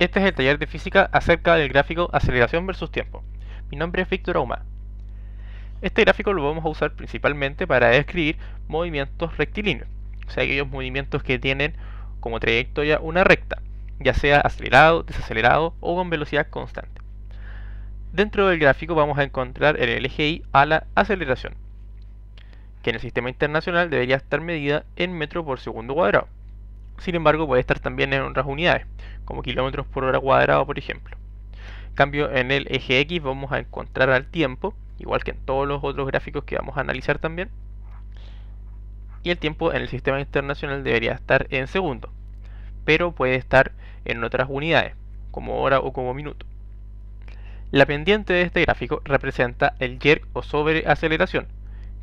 Este es el taller de física acerca del gráfico aceleración versus tiempo. Mi nombre es Víctor Aumá. Este gráfico lo vamos a usar principalmente para describir movimientos rectilíneos, o sea, aquellos movimientos que tienen como trayectoria una recta, ya sea acelerado, desacelerado o con velocidad constante. Dentro del gráfico vamos a encontrar el LGI a la aceleración, que en el sistema internacional debería estar medida en metro por segundo cuadrado. Sin embargo, puede estar también en otras unidades, como kilómetros por hora cuadrado, por ejemplo. cambio, en el eje X vamos a encontrar al tiempo, igual que en todos los otros gráficos que vamos a analizar también. Y el tiempo en el sistema internacional debería estar en segundo pero puede estar en otras unidades, como hora o como minuto. La pendiente de este gráfico representa el jerk o sobreaceleración,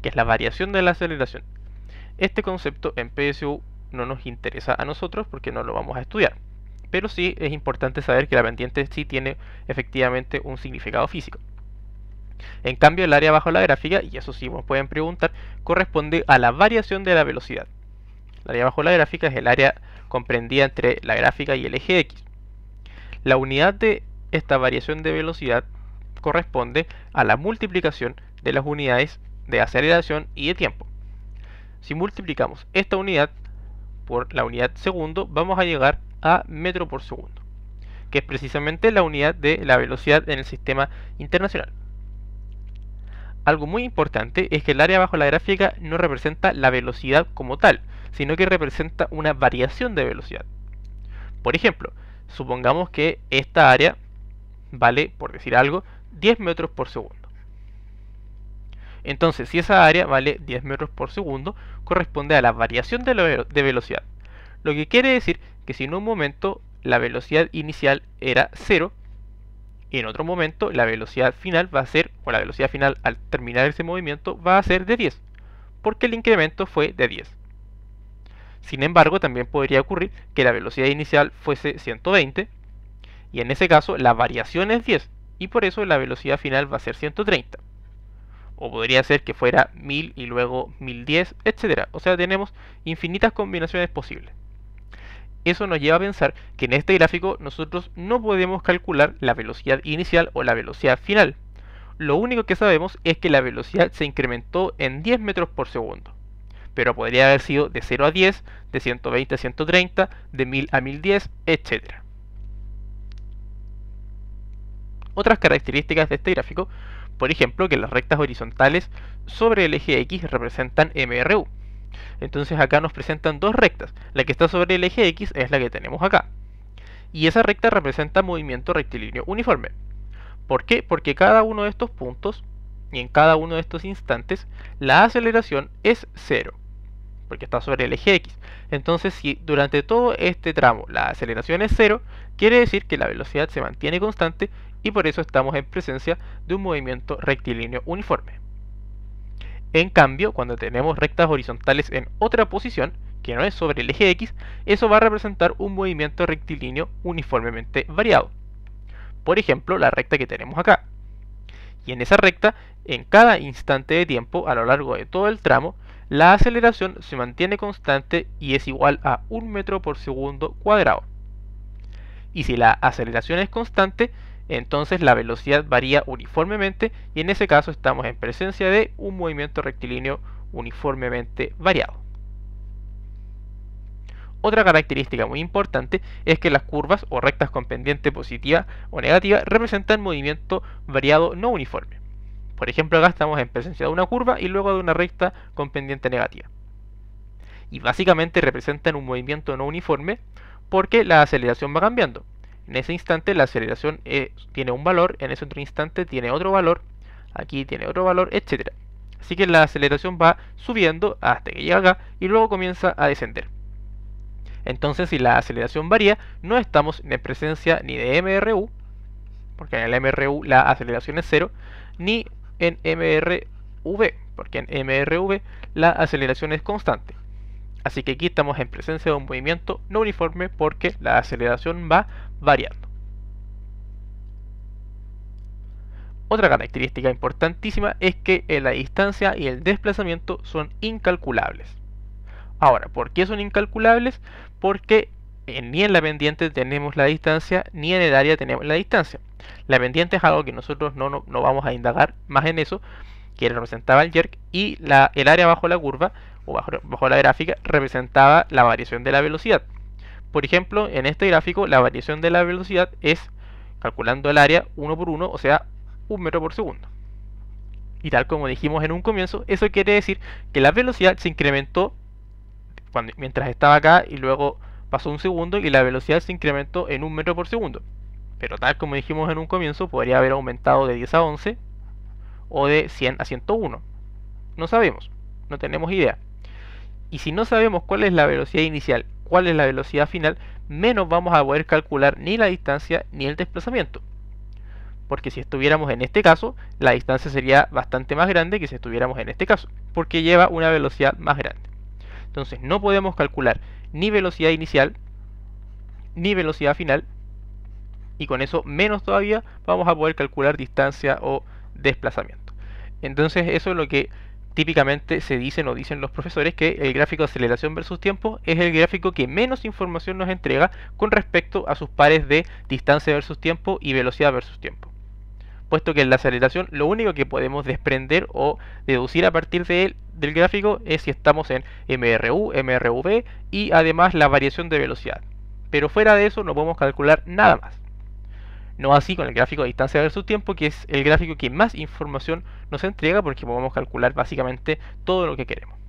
que es la variación de la aceleración. Este concepto en PSU no nos interesa a nosotros porque no lo vamos a estudiar. Pero sí es importante saber que la pendiente sí tiene efectivamente un significado físico. En cambio, el área bajo la gráfica, y eso sí nos pueden preguntar, corresponde a la variación de la velocidad. El área bajo la gráfica es el área comprendida entre la gráfica y el eje X. La unidad de esta variación de velocidad corresponde a la multiplicación de las unidades de aceleración y de tiempo. Si multiplicamos esta unidad por la unidad segundo, vamos a llegar a metro por segundo, que es precisamente la unidad de la velocidad en el sistema internacional. Algo muy importante es que el área bajo la gráfica no representa la velocidad como tal, sino que representa una variación de velocidad. Por ejemplo, supongamos que esta área vale, por decir algo, 10 metros por segundo. Entonces, si esa área vale 10 metros por segundo, corresponde a la variación de, velocidad. Lo que quiere decir que si en un momento la velocidad inicial era 0, en otro momento la velocidad final va a ser, o la velocidad final al terminar ese movimiento va a ser de 10, porque el incremento fue de 10. Sin embargo, también podría ocurrir que la velocidad inicial fuese 120, y en ese caso la variación es 10, y por eso la velocidad final va a ser 130 o podría ser que fuera 1000 y luego 1010, etc. O sea, tenemos infinitas combinaciones posibles. Eso nos lleva a pensar que en este gráfico nosotros no podemos calcular la velocidad inicial o la velocidad final. Lo único que sabemos es que la velocidad se incrementó en 10 metros por segundo, pero podría haber sido de 0 a 10, de 120 a 130, de 1000 a 1010, etc. Otras características de este gráfico por ejemplo, que las rectas horizontales sobre el eje X representan MRU. Entonces acá nos presentan dos rectas. La que está sobre el eje X es la que tenemos acá. Y esa recta representa movimiento rectilíneo uniforme. ¿Por qué? Porque cada uno de estos puntos y en cada uno de estos instantes la aceleración es cero porque está sobre el eje X. Entonces, si durante todo este tramo la aceleración es cero, quiere decir que la velocidad se mantiene constante y por eso estamos en presencia de un movimiento rectilíneo uniforme. En cambio, cuando tenemos rectas horizontales en otra posición, que no es sobre el eje X, eso va a representar un movimiento rectilíneo uniformemente variado. Por ejemplo, la recta que tenemos acá. Y en esa recta, en cada instante de tiempo, a lo largo de todo el tramo, la aceleración se mantiene constante y es igual a 1 metro por segundo cuadrado. Y si la aceleración es constante, entonces la velocidad varía uniformemente y en ese caso estamos en presencia de un movimiento rectilíneo uniformemente variado. Otra característica muy importante es que las curvas o rectas con pendiente positiva o negativa representan movimiento variado no uniforme. Por ejemplo, acá estamos en presencia de una curva y luego de una recta con pendiente negativa. Y básicamente representan un movimiento no uniforme porque la aceleración va cambiando. En ese instante la aceleración eh, tiene un valor, en ese otro instante tiene otro valor, aquí tiene otro valor, etc. Así que la aceleración va subiendo hasta que llega acá y luego comienza a descender. Entonces si la aceleración varía, no estamos en presencia ni de MRU, porque en el MRU la aceleración es cero, ni en MRV, porque en MRV la aceleración es constante. Así que aquí estamos en presencia de un movimiento no uniforme porque la aceleración va variando. Otra característica importantísima es que eh, la distancia y el desplazamiento son incalculables. Ahora, ¿por qué son incalculables? Porque eh, ni en la pendiente tenemos la distancia, ni en el área tenemos la distancia. La pendiente es algo que nosotros no, vamos a indagar más en eso, que representaba el jerk, y la, el área bajo la curva, o bajo, bajo la gráfica, representaba la variación de la velocidad. Por ejemplo, en este gráfico la variación de la velocidad es, calculando el área 1 por 1, o sea, 1 metro por segundo. Y tal como dijimos en un comienzo, eso quiere decir que la velocidad se incrementó mientras estaba acá y luego pasó un segundo y la velocidad se incrementó en un metro por segundo. Pero tal como dijimos en un comienzo, podría haber aumentado de 10 a 11 o de 100 a 101. No sabemos, no tenemos idea. Y si no sabemos cuál es la velocidad inicial, cuál es la velocidad final, menos vamos a poder calcular ni la distancia ni el desplazamiento. Porque si estuviéramos en este caso, la distancia sería bastante más grande que si estuviéramos en este caso, porque lleva una velocidad más grande. Entonces no podemos calcular ni velocidad inicial, ni velocidad final, y con eso menos todavía vamos a poder calcular distancia o desplazamiento. Entonces eso es lo que típicamente se dicen o dicen los profesores que el gráfico de aceleración versus tiempo es el gráfico que menos información nos entrega con respecto a sus pares de distancia versus tiempo y velocidad versus tiempo puesto que en la aceleración lo único que podemos desprender o deducir a partir del gráfico es si estamos en MRU, MRV y además la variación de velocidad. Pero fuera de eso no podemos calcular nada más. No así con el gráfico de distancia versus tiempo, que es el gráfico que más información nos entrega porque podemos calcular básicamente todo lo que queremos.